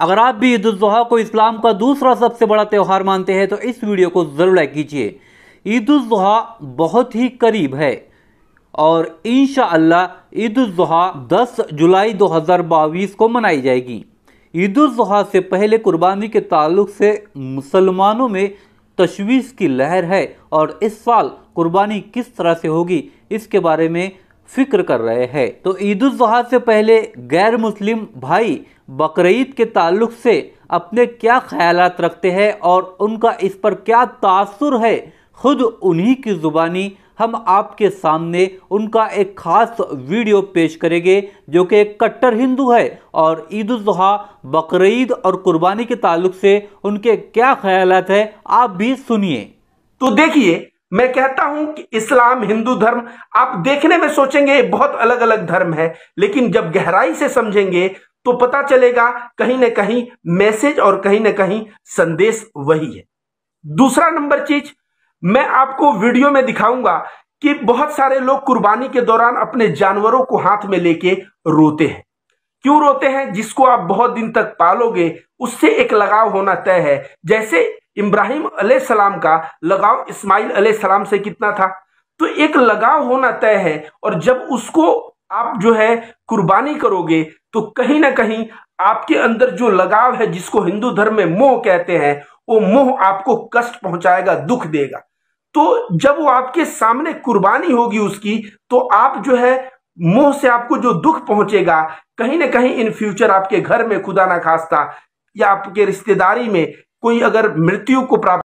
अगर आप भी ईदाजी को इस्लाम का दूसरा सबसे बड़ा त्यौहार मानते हैं तो इस वीडियो को ज़रूर लाइक कीजिए ईदाजी बहुत ही करीब है और इन ईदाजी 10 जुलाई 2022 को मनाई जाएगी ईदाजी से पहले कुर्बानी के ताल्लुक से मुसलमानों में तशवीश की लहर है और इस साल कुर्बानी किस तरह से होगी इसके बारे में फिक्र कर रहे हैं तो ईद से पहले गैर मुस्लिम भाई बकरीद के ताल्लुक से अपने क्या ख्याल रखते हैं और उनका इस पर क्या तासर है खुद उन्हीं की ज़ुबानी हम आपके सामने उनका एक खास वीडियो पेश करेंगे जो कि एक कट्टर हिंदू है और ईद उजहा बकरीद और कुर्बानी के ताल्लुक से उनके क्या ख्याल है आप भी सुनिए तो देखिए मैं कहता हूं कि इस्लाम हिंदू धर्म आप देखने में सोचेंगे बहुत अलग अलग धर्म है लेकिन जब गहराई से समझेंगे तो पता चलेगा कहीं ना कहीं मैसेज और कहीं ना कहीं संदेश वही है दूसरा नंबर चीज मैं आपको वीडियो में दिखाऊंगा कि बहुत सारे लोग कुर्बानी के दौरान अपने जानवरों को हाथ में लेके रोते हैं क्यों रोते हैं जिसको आप बहुत दिन तक पालोगे उससे एक लगाव होना तय है जैसे इब्राहिम सलाम का लगाव इस्माइल सलाम से कितना था तो एक लगाव होना तय है और जब उसको आप जो है कुर्बानी करोगे तो कहीं ना कहीं आपके अंदर जो लगाव है जिसको हिंदू धर्म में मोह कहते हैं वो मोह आपको कष्ट पहुंचाएगा दुख देगा तो जब वो आपके सामने कुर्बानी होगी उसकी तो आप जो है मोह से आपको जो दुख पहुंचेगा कहीं ना कहीं इन फ्यूचर आपके घर में खुदा ना खास्ता या आपके रिश्तेदारी में कोई अगर मृत्यु को प्राप्त